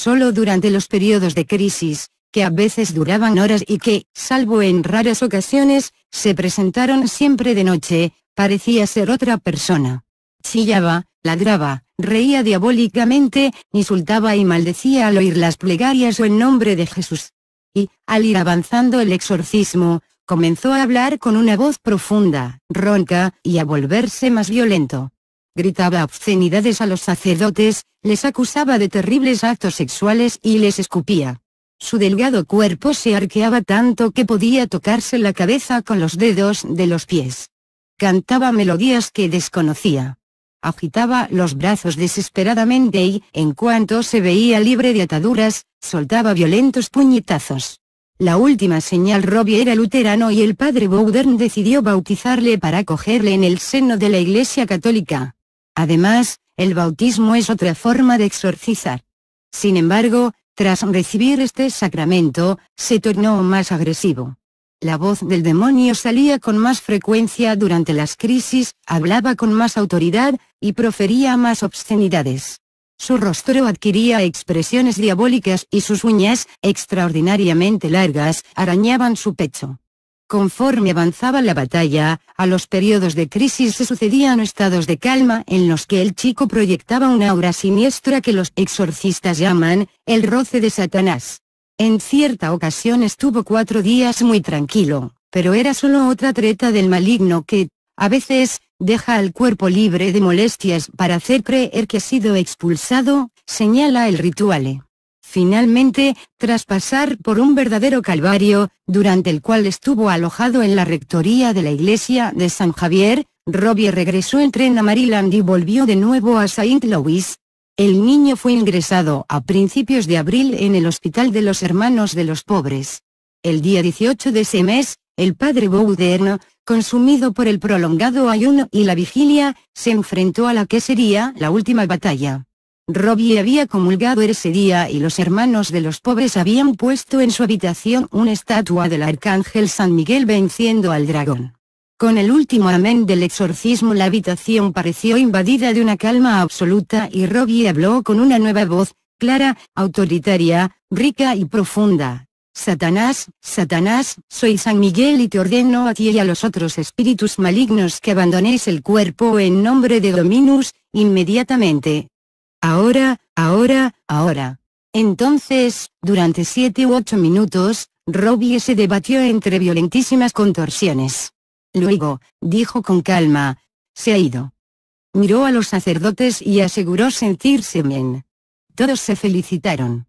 solo durante los periodos de crisis, que a veces duraban horas y que, salvo en raras ocasiones, se presentaron siempre de noche, parecía ser otra persona. Chillaba, ladraba, reía diabólicamente, insultaba y maldecía al oír las plegarias o en nombre de Jesús. Y, al ir avanzando el exorcismo, comenzó a hablar con una voz profunda, ronca, y a volverse más violento gritaba obscenidades a los sacerdotes, les acusaba de terribles actos sexuales y les escupía. Su delgado cuerpo se arqueaba tanto que podía tocarse la cabeza con los dedos de los pies. Cantaba melodías que desconocía. Agitaba los brazos desesperadamente y, en cuanto se veía libre de ataduras, soltaba violentos puñetazos. La última señal Robbie era luterano y el padre Bowden decidió bautizarle para cogerle en el seno de la Iglesia Católica. Además, el bautismo es otra forma de exorcizar. Sin embargo, tras recibir este sacramento, se tornó más agresivo. La voz del demonio salía con más frecuencia durante las crisis, hablaba con más autoridad, y profería más obscenidades. Su rostro adquiría expresiones diabólicas y sus uñas, extraordinariamente largas, arañaban su pecho. Conforme avanzaba la batalla, a los periodos de crisis se sucedían estados de calma en los que el chico proyectaba una aura siniestra que los exorcistas llaman, el roce de Satanás. En cierta ocasión estuvo cuatro días muy tranquilo, pero era solo otra treta del maligno que, a veces, deja al cuerpo libre de molestias para hacer creer que ha sido expulsado, señala el rituale. Finalmente, tras pasar por un verdadero calvario, durante el cual estuvo alojado en la rectoría de la iglesia de San Javier, Robbie regresó en tren a Maryland y volvió de nuevo a Saint Louis. El niño fue ingresado a principios de abril en el Hospital de los Hermanos de los Pobres. El día 18 de ese mes, el padre Bouderno, consumido por el prolongado ayuno y la vigilia, se enfrentó a la que sería la última batalla. Robbie había comulgado ese día y los hermanos de los pobres habían puesto en su habitación una estatua del arcángel San Miguel venciendo al dragón. Con el último amén del exorcismo la habitación pareció invadida de una calma absoluta y Robbie habló con una nueva voz, clara, autoritaria, rica y profunda. Satanás, Satanás, soy San Miguel y te ordeno a ti y a los otros espíritus malignos que abandonéis el cuerpo en nombre de Dominus, inmediatamente, ahora, ahora, ahora. Entonces, durante siete u ocho minutos, Robbie se debatió entre violentísimas contorsiones. Luego, dijo con calma, se ha ido. Miró a los sacerdotes y aseguró sentirse bien. Todos se felicitaron.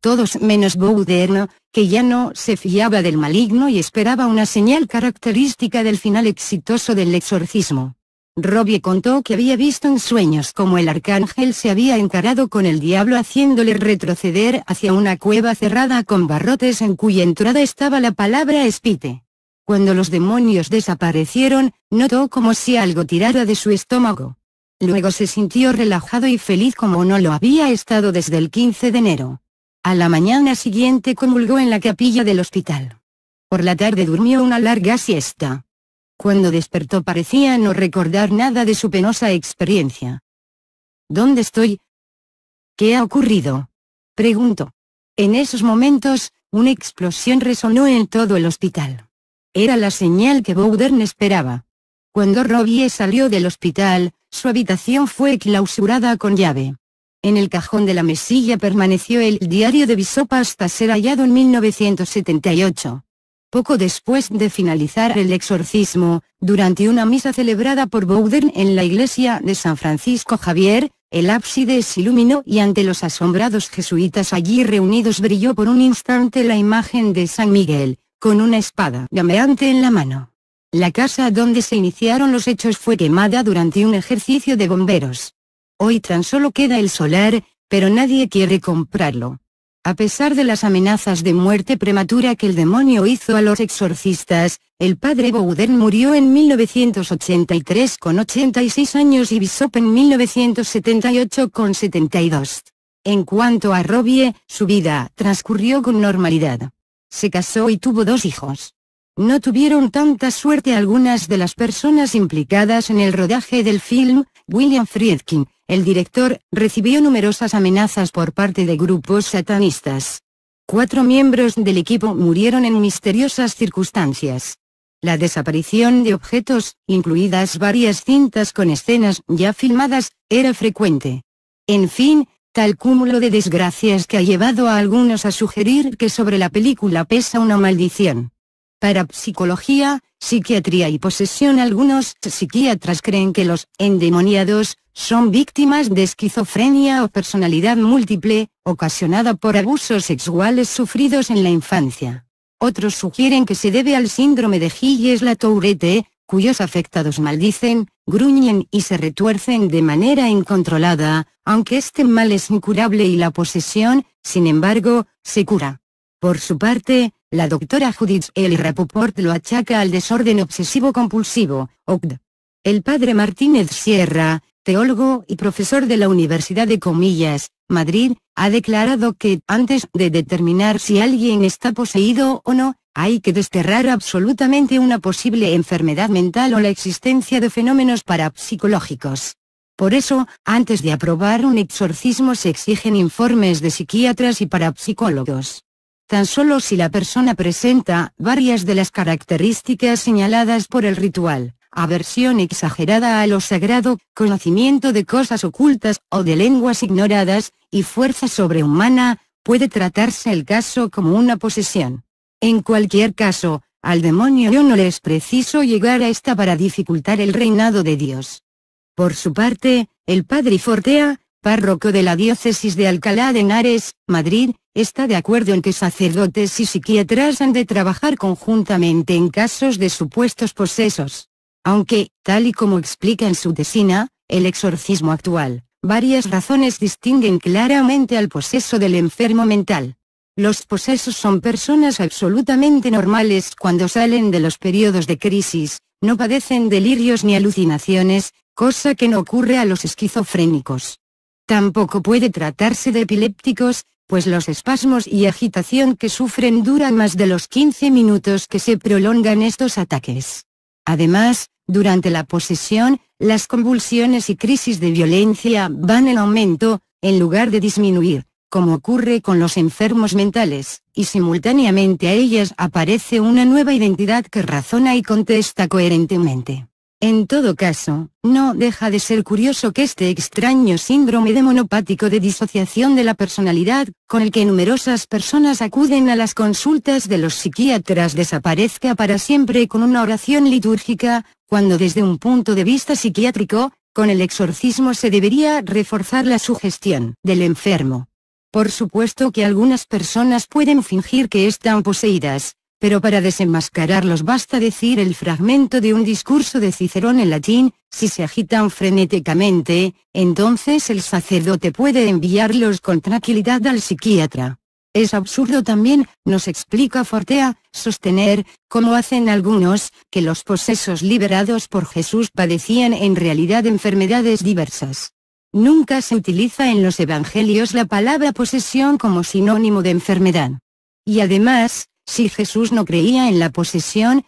Todos menos Bouderno, que ya no se fiaba del maligno y esperaba una señal característica del final exitoso del exorcismo. Robbie contó que había visto en sueños como el arcángel se había encarado con el diablo haciéndole retroceder hacia una cueva cerrada con barrotes en cuya entrada estaba la palabra espite. Cuando los demonios desaparecieron, notó como si algo tirara de su estómago. Luego se sintió relajado y feliz como no lo había estado desde el 15 de enero. A la mañana siguiente comulgó en la capilla del hospital. Por la tarde durmió una larga siesta. Cuando despertó parecía no recordar nada de su penosa experiencia. ¿Dónde estoy? ¿Qué ha ocurrido? Preguntó. En esos momentos, una explosión resonó en todo el hospital. Era la señal que Bowden esperaba. Cuando Robbie salió del hospital, su habitación fue clausurada con llave. En el cajón de la mesilla permaneció el diario de Bisopa hasta ser hallado en 1978 poco después de finalizar el exorcismo, durante una misa celebrada por Bowden en la iglesia de San Francisco Javier, el ábside se iluminó y ante los asombrados jesuitas allí reunidos brilló por un instante la imagen de San Miguel, con una espada llameante en la mano. La casa donde se iniciaron los hechos fue quemada durante un ejercicio de bomberos. Hoy tan solo queda el solar, pero nadie quiere comprarlo. A pesar de las amenazas de muerte prematura que el demonio hizo a los exorcistas, el padre Bowden murió en 1983 con 86 años y Bishop en 1978 con 72. En cuanto a Robbie, su vida transcurrió con normalidad. Se casó y tuvo dos hijos. No tuvieron tanta suerte algunas de las personas implicadas en el rodaje del film, William Friedkin, el director, recibió numerosas amenazas por parte de grupos satanistas. Cuatro miembros del equipo murieron en misteriosas circunstancias. La desaparición de objetos, incluidas varias cintas con escenas ya filmadas, era frecuente. En fin, tal cúmulo de desgracias que ha llevado a algunos a sugerir que sobre la película pesa una maldición. Para psicología, psiquiatría y posesión Algunos psiquiatras creen que los endemoniados son víctimas de esquizofrenia o personalidad múltiple, ocasionada por abusos sexuales sufridos en la infancia. Otros sugieren que se debe al síndrome de Gilles Tourette, cuyos afectados maldicen, gruñen y se retuercen de manera incontrolada, aunque este mal es incurable y la posesión, sin embargo, se cura. Por su parte, la doctora Judith L. Rapoport lo achaca al desorden obsesivo-compulsivo, OCD. El padre Martínez Sierra, teólogo y profesor de la Universidad de Comillas, Madrid, ha declarado que, antes de determinar si alguien está poseído o no, hay que desterrar absolutamente una posible enfermedad mental o la existencia de fenómenos parapsicológicos. Por eso, antes de aprobar un exorcismo se exigen informes de psiquiatras y parapsicólogos tan solo si la persona presenta varias de las características señaladas por el ritual, aversión exagerada a lo sagrado, conocimiento de cosas ocultas o de lenguas ignoradas, y fuerza sobrehumana, puede tratarse el caso como una posesión. En cualquier caso, al demonio no le es preciso llegar a esta para dificultar el reinado de Dios. Por su parte, el padre Fortea, párroco de la diócesis de Alcalá de Henares, Madrid, está de acuerdo en que sacerdotes y psiquiatras han de trabajar conjuntamente en casos de supuestos posesos. Aunque, tal y como explica en su tesina, el exorcismo actual, varias razones distinguen claramente al poseso del enfermo mental. Los posesos son personas absolutamente normales cuando salen de los periodos de crisis, no padecen delirios ni alucinaciones, cosa que no ocurre a los esquizofrénicos. Tampoco puede tratarse de epilépticos, pues los espasmos y agitación que sufren duran más de los 15 minutos que se prolongan estos ataques. Además, durante la posesión, las convulsiones y crisis de violencia van en aumento, en lugar de disminuir, como ocurre con los enfermos mentales, y simultáneamente a ellas aparece una nueva identidad que razona y contesta coherentemente. En todo caso, no deja de ser curioso que este extraño síndrome de monopático de disociación de la personalidad, con el que numerosas personas acuden a las consultas de los psiquiatras desaparezca para siempre con una oración litúrgica, cuando desde un punto de vista psiquiátrico, con el exorcismo se debería reforzar la sugestión del enfermo. Por supuesto que algunas personas pueden fingir que están poseídas, pero para desenmascararlos basta decir el fragmento de un discurso de Cicerón en latín, si se agitan frenéticamente, entonces el sacerdote puede enviarlos con tranquilidad al psiquiatra. Es absurdo también, nos explica Fortea, sostener, como hacen algunos, que los posesos liberados por Jesús padecían en realidad enfermedades diversas. Nunca se utiliza en los evangelios la palabra posesión como sinónimo de enfermedad. Y además, si Jesús no creía en la posesión,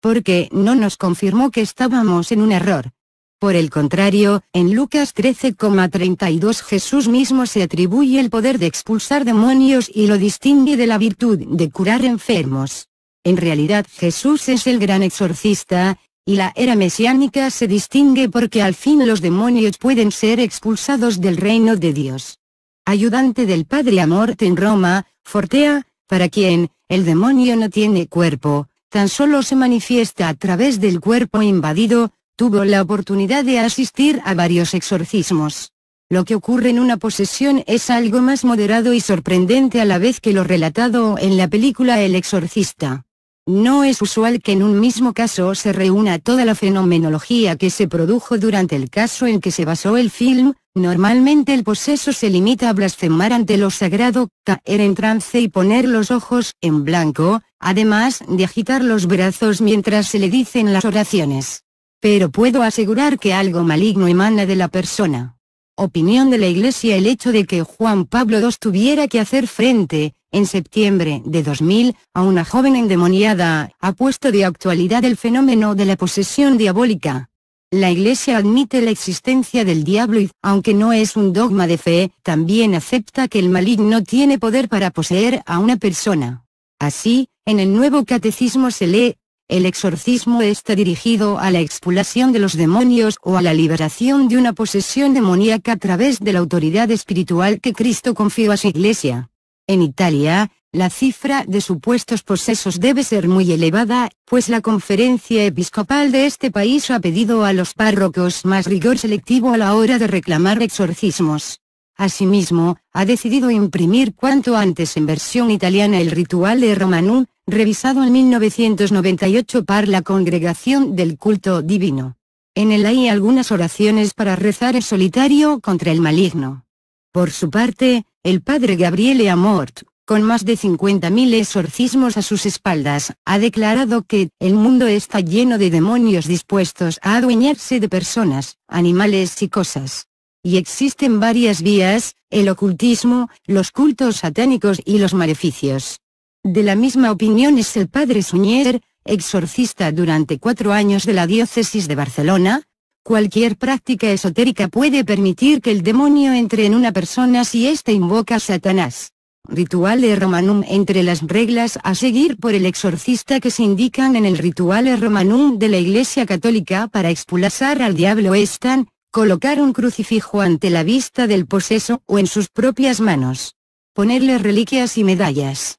porque no nos confirmó que estábamos en un error. Por el contrario, en Lucas 13,32 Jesús mismo se atribuye el poder de expulsar demonios y lo distingue de la virtud de curar enfermos. En realidad Jesús es el gran exorcista, y la era mesiánica se distingue porque al fin los demonios pueden ser expulsados del reino de Dios. Ayudante del Padre Amor en Roma, Fortea, para quien, el demonio no tiene cuerpo, tan solo se manifiesta a través del cuerpo invadido, tuvo la oportunidad de asistir a varios exorcismos. Lo que ocurre en una posesión es algo más moderado y sorprendente a la vez que lo relatado en la película El exorcista. No es usual que en un mismo caso se reúna toda la fenomenología que se produjo durante el caso en que se basó el film, Normalmente el poseso se limita a blasfemar ante lo sagrado, caer en trance y poner los ojos en blanco, además de agitar los brazos mientras se le dicen las oraciones. Pero puedo asegurar que algo maligno emana de la persona. Opinión de la Iglesia El hecho de que Juan Pablo II tuviera que hacer frente, en septiembre de 2000, a una joven endemoniada, ha puesto de actualidad el fenómeno de la posesión diabólica. La Iglesia admite la existencia del diablo y, aunque no es un dogma de fe, también acepta que el maligno tiene poder para poseer a una persona. Así, en el nuevo catecismo se lee, el exorcismo está dirigido a la expulsión de los demonios o a la liberación de una posesión demoníaca a través de la autoridad espiritual que Cristo confió a su iglesia. En Italia, la cifra de supuestos posesos debe ser muy elevada, pues la conferencia episcopal de este país ha pedido a los párrocos más rigor selectivo a la hora de reclamar exorcismos. Asimismo, ha decidido imprimir cuanto antes en versión italiana el ritual de Romanum, revisado en 1998 par la Congregación del Culto Divino. En él hay algunas oraciones para rezar en solitario contra el maligno. Por su parte, el padre Gabriele Amort, con más de 50.000 exorcismos a sus espaldas, ha declarado que, el mundo está lleno de demonios dispuestos a adueñarse de personas, animales y cosas. Y existen varias vías, el ocultismo, los cultos satánicos y los maleficios. De la misma opinión es el padre Suñer, exorcista durante cuatro años de la diócesis de Barcelona, Cualquier práctica esotérica puede permitir que el demonio entre en una persona si éste invoca a Satanás. Rituale Romanum entre las reglas a seguir por el exorcista que se indican en el Rituale Romanum de la Iglesia Católica para expulsar al diablo están, colocar un crucifijo ante la vista del poseso o en sus propias manos. Ponerle reliquias y medallas.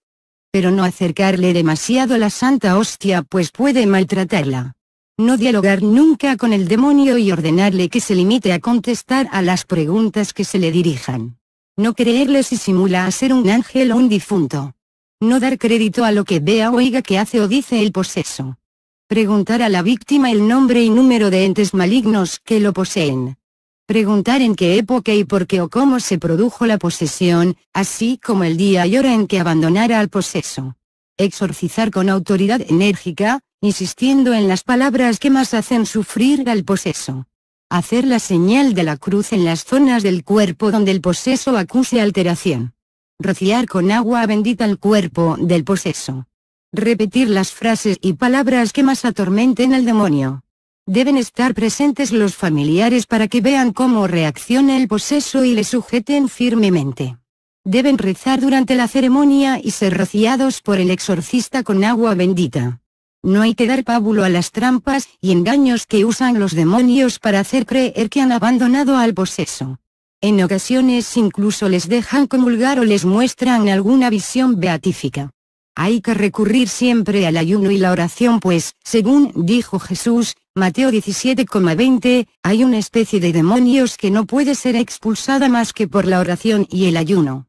Pero no acercarle demasiado la santa hostia pues puede maltratarla. No dialogar nunca con el demonio y ordenarle que se limite a contestar a las preguntas que se le dirijan. No creerle si simula a ser un ángel o un difunto. No dar crédito a lo que vea o oiga que hace o dice el poseso. Preguntar a la víctima el nombre y número de entes malignos que lo poseen. Preguntar en qué época y por qué o cómo se produjo la posesión, así como el día y hora en que abandonara al poseso. Exorcizar con autoridad enérgica, insistiendo en las palabras que más hacen sufrir al poseso hacer la señal de la cruz en las zonas del cuerpo donde el poseso acuse alteración. Rociar con agua bendita el cuerpo del poseso. Repetir las frases y palabras que más atormenten al demonio. Deben estar presentes los familiares para que vean cómo reacciona el poseso y le sujeten firmemente. Deben rezar durante la ceremonia y ser rociados por el exorcista con agua bendita. No hay que dar pábulo a las trampas y engaños que usan los demonios para hacer creer que han abandonado al poseso. En ocasiones incluso les dejan comulgar o les muestran alguna visión beatífica. Hay que recurrir siempre al ayuno y la oración pues, según dijo Jesús, Mateo 17,20, hay una especie de demonios que no puede ser expulsada más que por la oración y el ayuno.